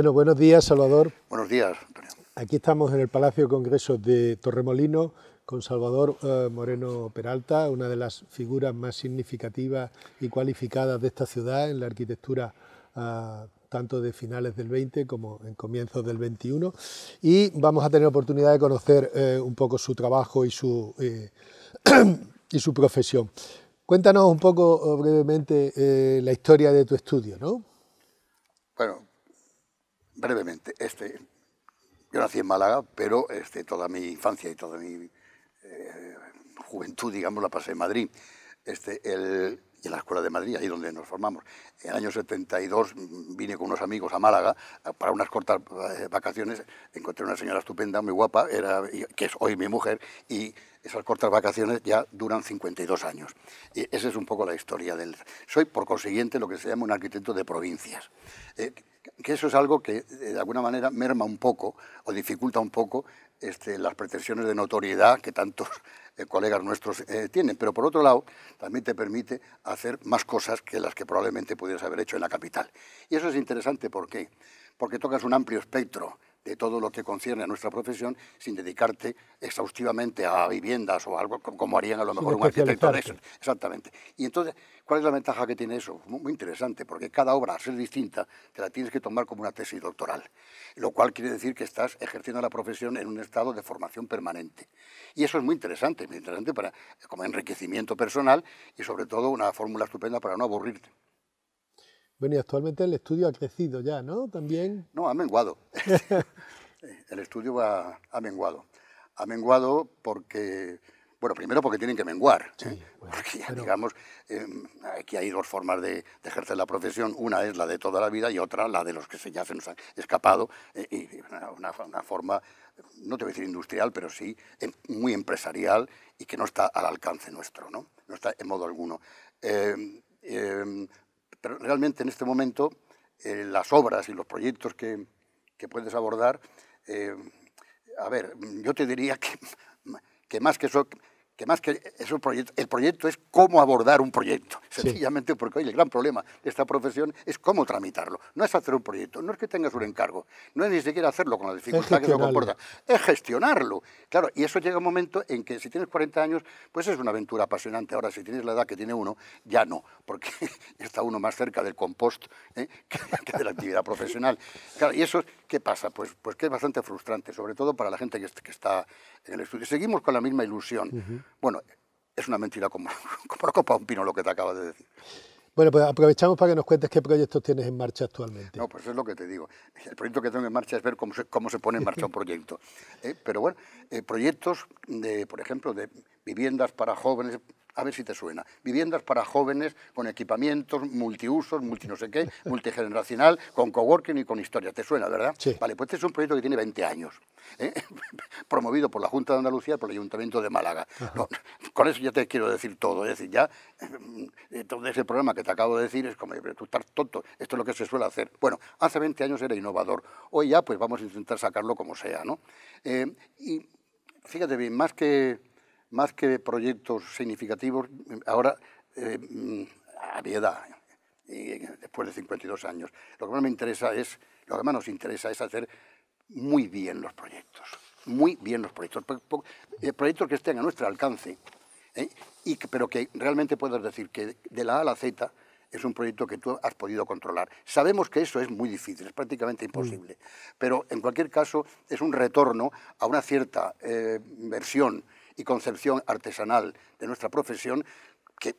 Bueno, buenos días, Salvador. Buenos días, Antonio. Aquí estamos en el Palacio de Congresos de Torremolino con Salvador eh, Moreno Peralta, una de las figuras más significativas y cualificadas de esta ciudad en la arquitectura ah, tanto de finales del 20 como en comienzos del 21. Y vamos a tener oportunidad de conocer eh, un poco su trabajo y su, eh, y su profesión. Cuéntanos un poco brevemente la historia de tu estudio, ¿no? Bueno, brevemente, este, yo nací en Málaga, pero este, toda mi infancia y toda mi eh, juventud, digamos, la pasé en Madrid. Este, y en la Escuela de Madrid, ahí donde nos formamos. En el año 72 vine con unos amigos a Málaga eh, para unas cortas eh, vacaciones. Encontré una señora estupenda, muy guapa, era, que es hoy mi mujer, y esas cortas vacaciones ya duran 52 años. esa es un poco la historia Soy, por consiguiente, lo que se llama un arquitecto de provincias que eso es algo que eh, de alguna manera merma un poco o dificulta un poco este, las pretensiones de notoriedad que tantos eh, colegas nuestros eh, tienen. Pero por otro lado, también te permite hacer más cosas que las que probablemente pudieras haber hecho en la capital. Y eso es interesante, ¿por qué? Porque tocas un amplio espectro de todo lo que concierne a nuestra profesión sin dedicarte exhaustivamente a viviendas o algo como harían a lo mejor un arquitecto Exactamente. Y entonces, ¿cuál es la ventaja que tiene eso? Muy, interesante, porque cada obra, al ser distinta, te la tienes que tomar como una tesis doctoral, lo cual quiere decir que estás ejerciendo la profesión en un estado de formación permanente. Y eso es muy interesante, muy interesante para, como enriquecimiento personal y sobre todo una fórmula estupenda para no aburrirte. Bueno, y actualmente el estudio ha crecido ya, ¿no? También. No, ha menguado. el estudio ha menguado. Ha menguado porque, bueno, primero porque tienen que menguar. ¿eh? porque, digamos, eh, aquí hay dos formas de, ejercer la profesión. Una es la de toda la vida y otra la de los que se, ya se nos han escapado. Eh, y una, forma, no te voy a decir industrial, pero sí em, muy empresarial y que no está al alcance nuestro, ¿no? No está en modo alguno. Em, pero realmente en este momento eh, las obras y los proyectos que, puedes abordar, eh, a ver, yo te diría que, que más que eso, que más que el proyecto es cómo abordar un proyecto, sencillamente porque hoy el gran problema de esta profesión es cómo tramitarlo. No es hacer un proyecto, no es que tengas un encargo, no es ni siquiera hacerlo con la dificultad que se comporta, es gestionarlo. Claro, y eso llega un momento en que si tienes 40 años, pues es una aventura apasionante. Ahora, si tienes la edad que tiene uno, ya no, porque está uno más cerca del compost ¿eh? que de la actividad profesional. Claro, y eso, ¿qué pasa? Pues, pues que es bastante frustrante, sobre todo para la gente que, está en el estudio. Seguimos con la misma ilusión. Bueno, es una mentira como, un pino lo que te acabas de decir. Bueno, pues aprovechamos para que nos cuentes qué proyectos tienes en marcha actualmente. No, pues es lo que te digo. El proyecto que tengo en marcha es ver cómo se, cómo se pone en marcha un proyecto. ¿eh? pero bueno, eh, proyectos, de, por ejemplo, de viviendas para jóvenes, a ver si te suena. Viviendas para jóvenes con equipamientos, multiusos, multi no sé qué, multigeneracional, con coworking y con historia. ¿Te suena, verdad? Sí. Vale, pues este es un proyecto que tiene 20 años, ¿eh? promovido por la Junta de Andalucía y por el Ayuntamiento de Málaga. con eso ya te quiero decir todo. ¿eh? Es decir, ya eh, todo ese programa que te acabo de decir es como, tú estás tonto, esto es lo que se suele hacer. Bueno, hace 20 años era innovador. Hoy ya, pues vamos a intentar sacarlo como sea, ¿no? y fíjate bien, más que más que proyectos significativos, ahora eh, mm, a mi edad, después de 52 años, lo que más me interesa es, lo que más nos interesa es hacer muy bien los proyectos, muy bien los proyectos, eh, proyectos que estén a nuestro alcance, ¿eh? y, pero que realmente puedas decir que de la A a la Z es un proyecto que tú has podido controlar. Sabemos que eso es muy difícil, es prácticamente imposible, mm. pero en cualquier caso es un retorno a una cierta versión y concepción artesanal de nuestra profesión, que,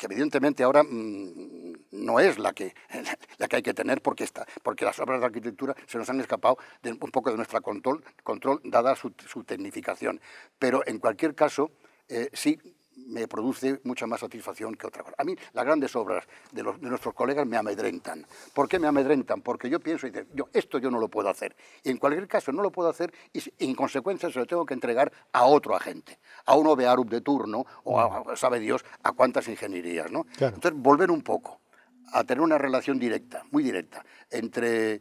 evidentemente ahora mm, no es la que, la que hay que tener porque está, porque las obras de arquitectura se nos han escapado de, un poco de nuestro control, control dada su, tecnificación. Pero en cualquier caso, eh, sí me produce mucha más satisfacción que otra cosa. A mí las grandes obras de, nuestros colegas me amedrentan. ¿Por qué me amedrentan? Porque yo pienso y digo, yo, esto yo no lo puedo hacer. Y en cualquier caso no lo puedo hacer y en consecuencia se lo tengo que entregar a otro agente, a un obearup de turno o a, sabe Dios, a cuántas ingenierías. ¿no? Entonces, volver un poco a tener una relación directa, muy directa, entre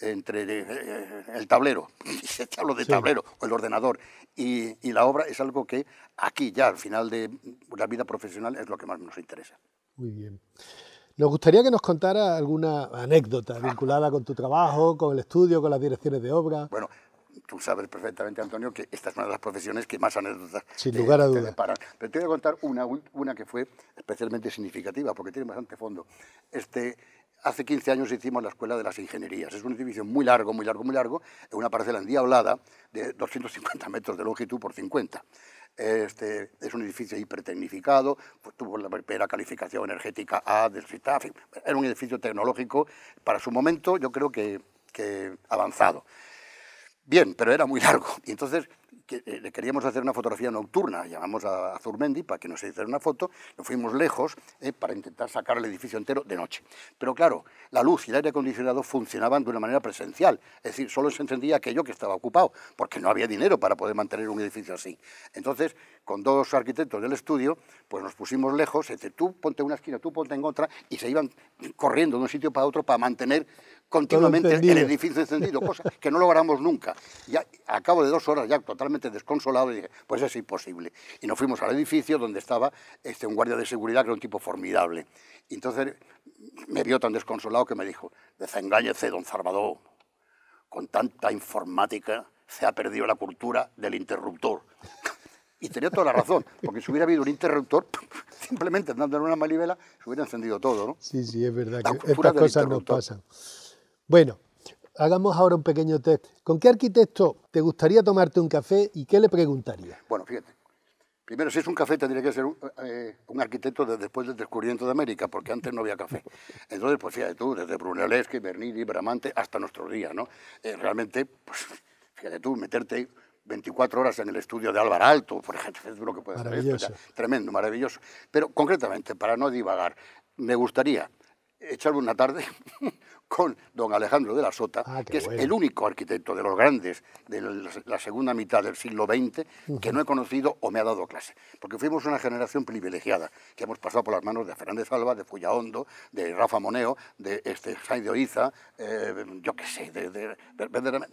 entre eh, eh, el tablero, de tablero, o el ordenador, y, la obra es algo que aquí ya al final de la vida profesional es lo que más nos interesa. Muy bien. Nos gustaría que nos contara alguna anécdota ah. vinculada con tu trabajo, con el estudio, con las direcciones de obra. Bueno, tú sabes perfectamente, Antonio, que esta es una de las profesiones que más anécdotas Sin eh, lugar a dudas. Pero te voy a contar una, una que fue especialmente significativa, porque tiene bastante fondo. Este, hace 15 años hicimos la Escuela de las Ingenierías. Es un edificio muy largo, muy largo, muy largo, en una parcela endiablada de 250 metros de longitud por 50. Este, es un edificio hipertecnificado, pues, tuvo la primera calificación energética A del CITAF, era un edificio tecnológico para su momento yo creo que, que avanzado. Bien, pero era muy largo. Y entonces eh, le queríamos hacer una fotografía nocturna, llamamos a Zurmendi para que nos hiciera una foto, nos fuimos lejos eh, para intentar sacar el edificio entero de noche. Pero claro, la luz y el aire acondicionado funcionaban de una manera presencial, es decir, solo se encendía aquello que estaba ocupado, porque no había dinero para poder mantener un edificio así. Entonces, con dos arquitectos del estudio, pues nos pusimos lejos, es tú ponte en una esquina, tú ponte en otra, y se iban corriendo de un sitio para otro para mantener continuamente el edificio encendido, cosa que no logramos nunca. Y a, cabo de dos horas, ya totalmente desconsolado, dije, pues es imposible. Y nos fuimos al edificio donde estaba este, un guardia de seguridad que era un tipo formidable. Y entonces me vio tan desconsolado que me dijo, desengáñese, don Salvador, con tanta informática se ha perdido la cultura del interruptor. Y tenía toda la razón, porque si hubiera habido un interruptor, simplemente andando en una manivela, se hubiera encendido todo, ¿no? Sí, sí, es verdad que estas cosas nos pasan. Bueno, hagamos ahora un pequeño test. ¿Con qué arquitecto te gustaría tomarte un café y qué le preguntaría? Bueno, fíjate. Primero, si es un café, tendría que ser un, eh, arquitecto después del descubrimiento de América, porque antes no había café. Entonces, pues fíjate tú, desde Brunelleschi, Bernini, Bramante, hasta nuestros días, ¿no? Eh, realmente, pues fíjate tú, meterte 24 horas en el estudio de Álvaro Alto, por ejemplo, es duro que puede pues maravilloso. tremendo, maravilloso. Pero concretamente, para no divagar, me gustaría echarme una tarde con don Alejandro de la Sota, ah, que es el único arquitecto de los grandes de la segunda mitad del siglo XX que no he conocido o me ha dado clase. Porque fuimos una generación privilegiada, que hemos pasado por las manos de Fernández Alba, de Fullahondo, de Rafa Moneo, de este, Sainz de Oiza, eh, yo qué sé, de,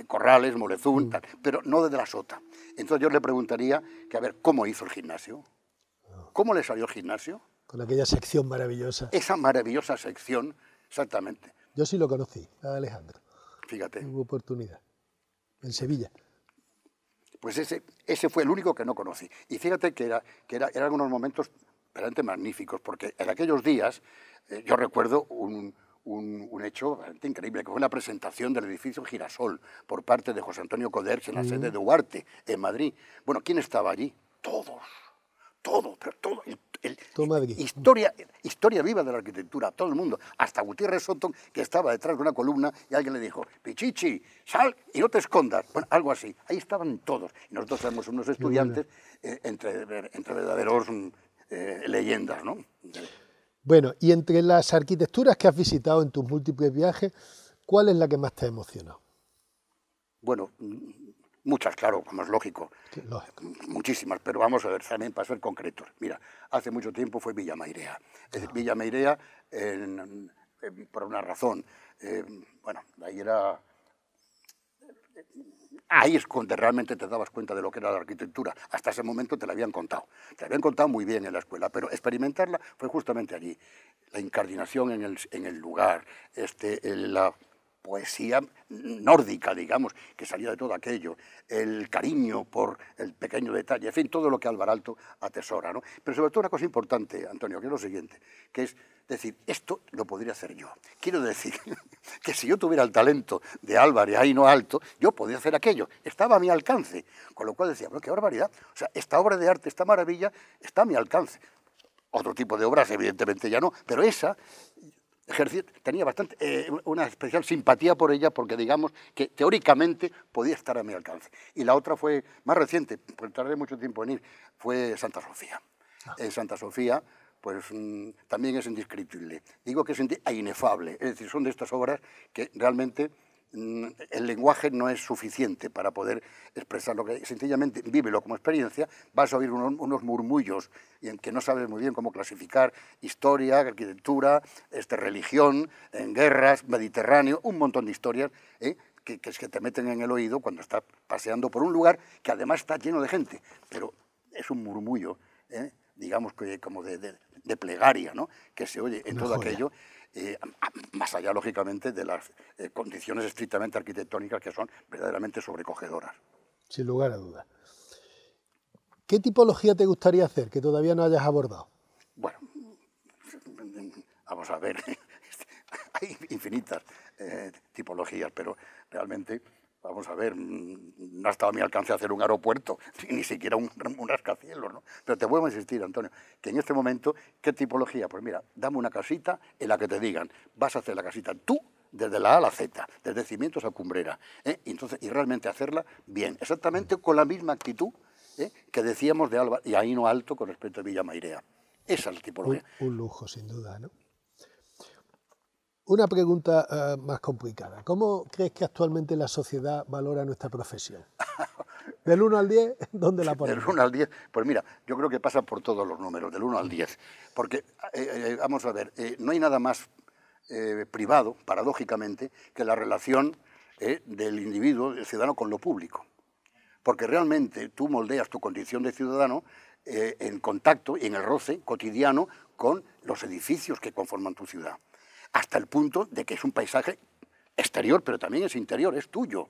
Corrales, Molezún, pero no de la Sota. Entonces yo le preguntaría que a ver cómo hizo el gimnasio, cómo le salió el gimnasio. Con aquella sección maravillosa. Esa maravillosa sección, exactamente. Yo sí lo conocí, Alejandro. Fíjate. Hubo oportunidad. En Sevilla. Pues ese, ese fue el único que no conocí. Y fíjate que, era, que era, eran unos momentos realmente magníficos, porque en aquellos días eh, yo recuerdo un, hecho realmente increíble, que fue la presentación del edificio Girasol por parte de José Antonio Coders en la sede de Duarte, en Madrid. Bueno, ¿quién estaba allí? Todos, todo, pero todo, historia, historia viva de la arquitectura, todo el mundo, hasta Gutiérrez Sotón, que estaba detrás de una columna y alguien le dijo, Pichichi, sal y no te escondas. Bueno, algo así. Ahí estaban todos. nosotros somos unos estudiantes eh, entre, entre verdaderos mm, eh, leyendas, ¿no? Bueno, y entre las arquitecturas que has visitado en tus múltiples viajes, ¿cuál es la que más te ha emocionado? Bueno, Muchas, claro, como es lógico. Muchísimas, pero vamos a ver también para ser concretos. Mira, hace mucho tiempo fue Villa Mairea. Ah. Villa Mairea, en, por una razón, eh, bueno, ahí era... Ahí es donde realmente te dabas cuenta de lo que era la arquitectura. Hasta ese momento te la habían contado. Te la habían contado muy bien en la escuela, pero experimentarla fue justamente allí. La incardinación en el, lugar, este, la poesía nórdica, digamos, que salía de todo aquello, el cariño por el pequeño detalle, en fin, todo lo que Álvaro Alto atesora. ¿no? Pero sobre todo una cosa importante, Antonio, que es lo siguiente, que es decir, esto lo podría hacer yo. Quiero decir que si yo tuviera el talento de Álvaro ahí no alto, yo podría hacer aquello. Estaba a mi alcance. Con lo cual decía, bueno, qué barbaridad. O sea, esta obra de arte, esta maravilla, está a mi alcance. Otro tipo de obras, evidentemente ya no, pero esa tenía bastante, eh, una especial simpatía por ella porque digamos que teóricamente podía estar a mi alcance. Y la otra fue más reciente, porque tardé mucho tiempo en ir, fue Santa Sofía. Ah. En eh, Santa Sofía pues mm, también es indescriptible. Digo que es e inefable, es decir, son de estas obras que realmente Mm, el lenguaje no es suficiente para poder expresar lo que sencillamente vívelo como experiencia, vas a oír unos, murmullos en que no sabes muy bien cómo clasificar historia, arquitectura, este, religión, en guerras, Mediterráneo, un montón de historias ¿eh? que, te meten en el oído cuando estás paseando por un lugar que además está lleno de gente, pero es un murmullo, ¿eh? digamos que como de, plegaria, que se oye en todo aquello Ah, más allá, lógicamente, de las eh, condiciones estrictamente arquitectónicas que son verdaderamente sobrecogedoras. Sin lugar a dudas. ¿Qué tipología te gustaría hacer que todavía no hayas abordado? Bueno, vamos a ver, hay infinitas eh, tipologías, pero realmente Vamos a ver, mm, no ha estado a mi alcance hacer un aeropuerto, ni siquiera un, un rascacielos, ¿no? Pero te vuelvo a insistir, Antonio, que en este momento, ¿qué tipología? Pues mira, dame una casita en la que te digan, vas a hacer la casita tú desde la A a la Z, desde cimientos a cumbrera, ¿eh? y, entonces, y realmente hacerla bien, exactamente con la misma actitud ¿eh? que decíamos de Alba y Aino Alto con respecto a Villa Mairea. Esa es la tipología. un lujo, sin duda, ¿no? Una pregunta eh, más complicada. ¿Cómo crees que actualmente la sociedad valora nuestra profesión? Del 1 al 10, ¿dónde la ponemos? Del 1 al 10, pues mira, yo creo que pasa por todos los números, del 1 al 10. Porque, eh, eh, vamos a ver, no hay nada más privado, paradójicamente, que la relación del individuo, del ciudadano, con lo público. Porque realmente tú moldeas tu condición de ciudadano en contacto, y en el roce cotidiano con los edificios que conforman tu ciudad hasta el punto de que es un paisaje exterior, pero también es interior, es tuyo.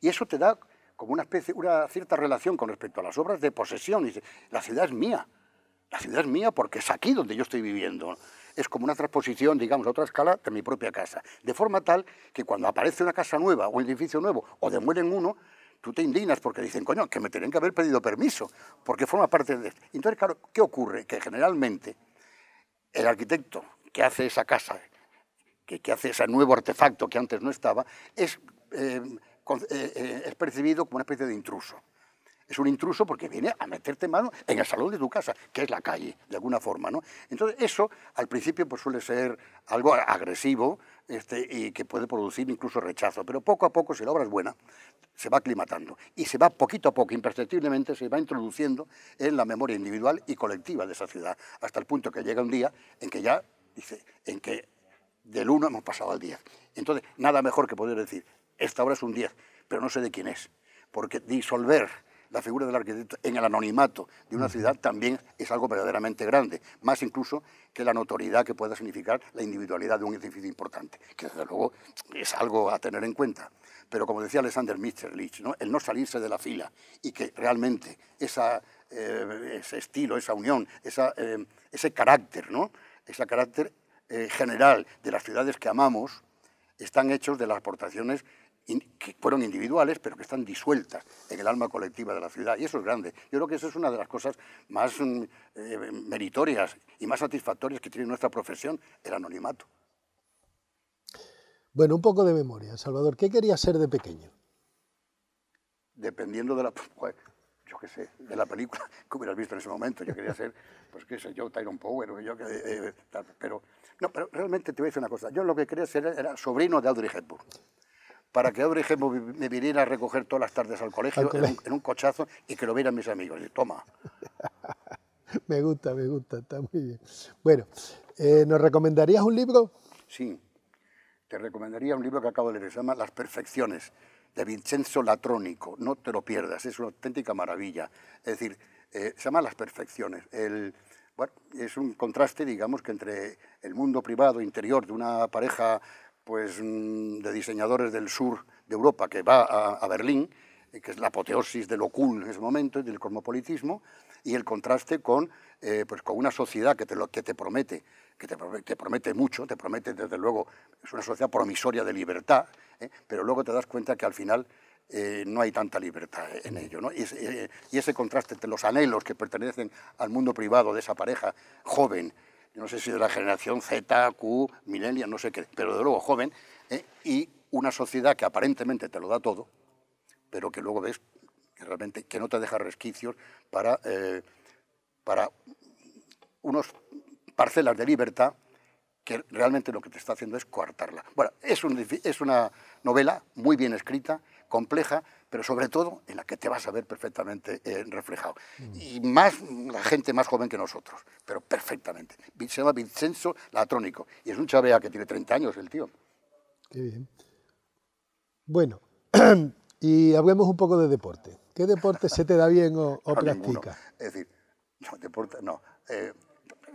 Y eso te da como una, especie, una cierta relación con respecto a las obras de posesión. Y la ciudad es mía, la ciudad es mía porque es aquí donde yo estoy viviendo. Es como una transposición, digamos, a otra escala de mi propia casa. De forma tal que cuando aparece una casa nueva o un edificio nuevo o demuelen uno, tú te indignas porque dicen, coño, que me tienen que haber pedido permiso, porque forma parte de esto. Entonces, claro, ¿qué ocurre? Que generalmente el arquitecto que hace esa casa, que, hace ese nuevo artefacto que antes no estaba, es, eh, eh, eh, es percibido como una especie de intruso. Es un intruso porque viene a meterte mano en el salón de tu casa, que es la calle, de alguna forma. ¿no? Entonces, eso al principio pues, suele ser algo agresivo este, y que puede producir incluso rechazo, pero poco a poco, si la obra es buena, se va aclimatando y se va poquito a poco, imperceptiblemente, se va introduciendo en la memoria individual y colectiva de esa ciudad, hasta el punto que llega un día en que ya dice, en que del 1 hemos pasado al 10. Entonces, nada mejor que poder decir, esta obra es un 10, pero no sé de quién es, porque disolver la figura del arquitecto en el anonimato de una ciudad también es algo verdaderamente grande, más incluso que la notoriedad que pueda significar la individualidad de un edificio importante, que desde luego es algo a tener en cuenta. Pero como decía Alexander mitchell el no salirse de la fila y que realmente eh, ese estilo, esa unión, eh, ese carácter, ¿no? ese carácter eh, general de las ciudades que amamos están hechos de las aportaciones que fueron individuales, pero que están disueltas en el alma colectiva de la ciudad. Y eso es grande. Yo creo que eso es una de las cosas más mm, eh, meritorias y más satisfactorias que tiene nuestra profesión, el anonimato. Bueno, un poco de memoria. Salvador, ¿qué quería ser de pequeño? Dependiendo de la... Pues, yo qué sé, de la película que hubieras visto en ese momento. Yo quería ser, pues qué sé yo, Tyron Power eh, eh, pero, no, pero realmente te voy a decir una cosa. Yo lo que quería ser era sobrino de Audrey Hepburn. Para que Audrey Hepburn me viniera a recoger todas las tardes al colegio, En, un, cochazo y que lo vieran mis amigos. Y toma. me gusta, me gusta, está muy bien. Bueno, eh, ¿nos recomendarías un libro? Sí, te recomendaría un libro que acabo de leer, se llama Las Perfecciones, de Vincenzo Latrónico, no te lo pierdas, es una auténtica maravilla. Es decir, eh, se llama Las Perfecciones. El, bueno, es un contraste, digamos, que entre el mundo privado interior de una pareja pues, mm, de diseñadores del sur de Europa que va a, Berlín, eh, que es la apoteosis de lo cool en ese momento, del cosmopolitismo, y el contraste con, eh, pues, con una sociedad que te, que te promete que te promete, mucho, te promete desde luego, es una sociedad promisoria de libertad, ¿eh? pero luego te das cuenta que al final eh, no hay tanta libertad eh, en ello. Y, ese, contraste entre los anhelos que pertenecen al mundo privado de esa pareja joven, no sé si de la generación Z, Q, millennial, no sé qué, pero de luego joven, y una sociedad que aparentemente te lo da todo, pero que luego ves que realmente que no te deja resquicios para, para unos parcelas de libertad que realmente lo que te está haciendo es coartarla. Bueno, es, una novela muy bien escrita, compleja, pero sobre todo en la que te vas a ver perfectamente eh, reflejado. Mm. Y más la gente más joven que nosotros, pero perfectamente. Se llama Vincenzo Latrónico y es un chavea que tiene 30 años el tío. Qué bien. Bueno, y hablemos un poco de deporte. ¿Qué deporte se te da bien o, practica? Es decir, no, deporte, no. Eh,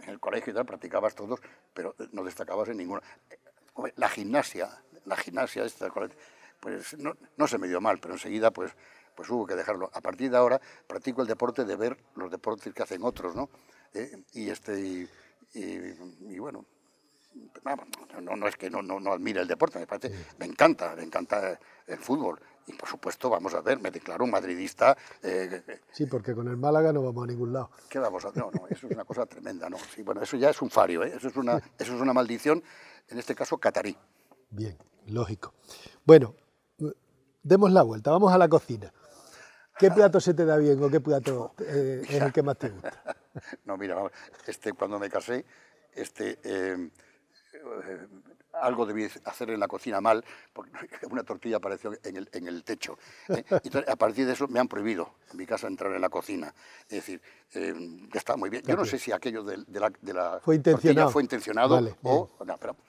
en el colegio y tal, practicabas todos, pero no destacabas en ninguna. La gimnasia, la gimnasia esta, pues no, se me dio mal, pero enseguida pues, pues hubo que dejarlo. A partir de ahora practico el deporte de ver los deportes que hacen otros, ¿no? Eh, y, este, y bueno, no, es que no, admire el deporte, me me encanta, me encanta el fútbol. Y por supuesto, vamos a ver, me declaro un madridista. Eh, sí, porque con el Málaga no vamos a ningún lado. ¿Qué vamos a No, no, eso es una cosa tremenda, ¿no? Sí, bueno, eso ya es un fario, ¿eh? eso, es una, eso es una maldición, en este caso catarí. Bien, lógico. Bueno, demos la vuelta, vamos a la cocina. ¿Qué plato se te da bien o qué plato eh, es el que más te gusta? no, mira, este, cuando me casé, este, algo debí hacer en la cocina mal, porque una tortilla apareció en el, en el techo. Eh, a partir de eso me han prohibido en mi casa entrar en la cocina. Es decir, em, está muy bien. Yo no sé si aquello de, la, de fue intencionado, o...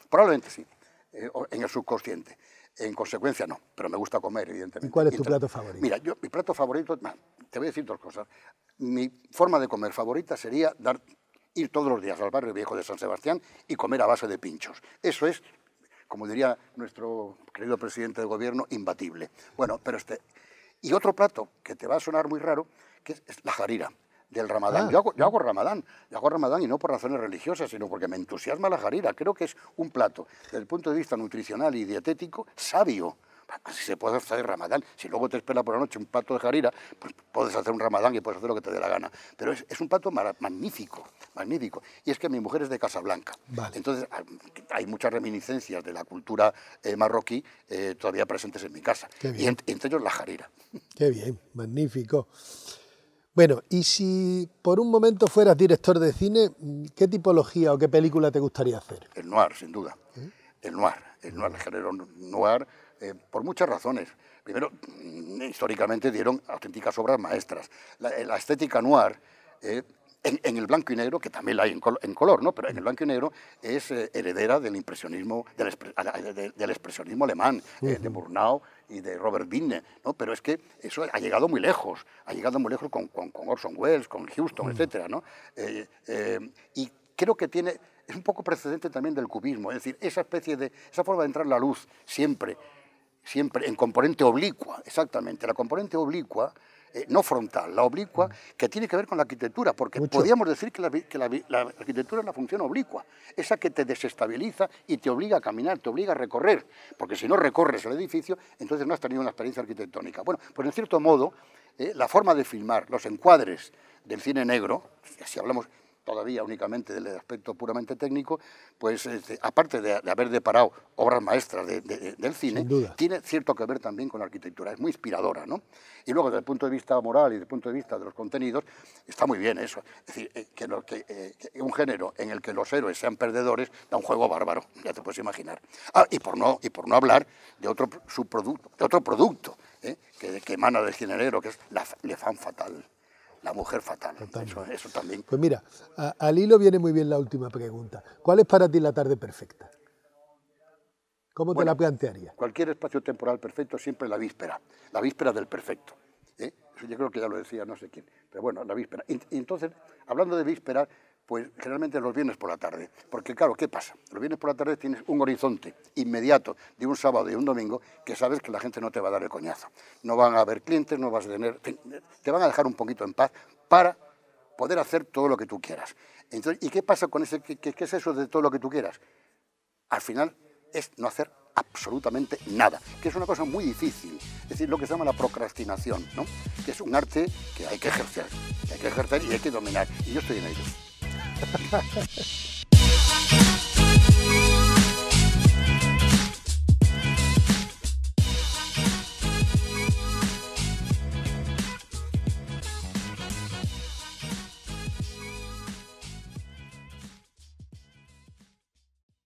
probablemente sí, eh, en el subconsciente. En consecuencia, no, pero me gusta comer, evidentemente. ¿Y cuál es tu plato favorito? Mira, yo, mi plato favorito, te voy a decir dos cosas. Mi forma de comer favorita sería dar ir todos los días al barrio viejo de San Sebastián y comer a base de pinchos. Eso es, como diría nuestro querido presidente del gobierno, imbatible. Bueno, pero este... Y otro plato que te va a sonar muy raro, que es la jarira del ramadán. Ah. Yo, hago, yo, hago, ramadán, yo hago ramadán y no por razones religiosas, sino porque me entusiasma la jarira. Creo que es un plato, desde el punto de vista nutricional y dietético, sabio si se puede hacer ramadán, si luego te espera por la noche un pato de jarira, pues puedes hacer un ramadán y puedes hacer lo que te dé la gana. Pero es, un pato magnífico, magnífico. Y es que mi mujer es de Casablanca. Vale. Entonces ah, hay muchas reminiscencias de la cultura eh, marroquí eh, todavía presentes en mi casa. Y entre ellos la jarira. Qué bien, magnífico. Bueno, y si por un momento fueras director de cine, ¿qué tipología o qué película te gustaría hacer? El noir, sin duda. ¿Eh? El noir el género noir, por muchas razones. Primero, mm, históricamente dieron auténticas obras maestras. La, eh, estética noir eh, en, el blanco y negro, que también la hay en, color, ¿no? pero en el blanco y negro es eh, heredera del impresionismo, del, expresionismo alemán, de Murnau y de Robert Binne, ¿no? pero es que eso ha llegado muy lejos, ha llegado muy lejos con, Orson Welles, con Houston, etc. ¿no? y creo que tiene es un poco precedente también del cubismo, es decir, esa especie de, esa forma de entrar la luz siempre, siempre en componente oblicua, exactamente, la componente oblicua, eh, no frontal, la oblicua, que tiene que ver con la arquitectura, porque podríamos decir que, la, arquitectura es la función oblicua, esa que te desestabiliza y te obliga a caminar, te obliga a recorrer, porque si no recorres el edificio, entonces no has tenido una experiencia arquitectónica. Bueno, pues en cierto modo, eh, la forma de filmar, los encuadres del cine negro, si hablamos todavía únicamente del aspecto puramente técnico, pues este, aparte de, haber deparado obras maestras del cine, tiene cierto que ver también con la arquitectura, es muy inspiradora, ¿no? Y luego desde el punto de vista moral y desde el punto de vista de los contenidos, está muy bien eso. Es decir, eh, que, eh, que, un género en el que los héroes sean perdedores da un juego bárbaro, ya te puedes imaginar. Ah, y por no, y por no hablar de otro subproducto, de otro producto ¿eh? que, emana del género, que es la, Le Fan Fatal mujer fatal. Eso, también. Pues mira, al hilo viene muy bien la última pregunta. ¿Cuál es para ti la tarde perfecta? ¿Cómo te la plantearía Cualquier espacio temporal perfecto siempre la víspera, la víspera del perfecto. ¿eh? yo creo que ya lo decía no sé quién, pero bueno, la víspera. entonces, hablando de víspera, pues generalmente los viernes por la tarde. Porque claro, ¿qué pasa? Los viernes por la tarde tienes un horizonte inmediato de un sábado y un domingo que sabes que la gente no te va a dar el coñazo. No van a haber clientes, no vas a tener... Te van a dejar un poquito en paz para poder hacer todo lo que tú quieras. Entonces, ¿y qué pasa con ese... qué, es eso de todo lo que tú quieras? Al final es no hacer absolutamente nada, que es una cosa muy difícil, es decir, lo que se llama la procrastinación, ¿no? que es un arte que hay que ejercer, hay que ejercer y hay que dominar, y yo estoy en ello. Tchau.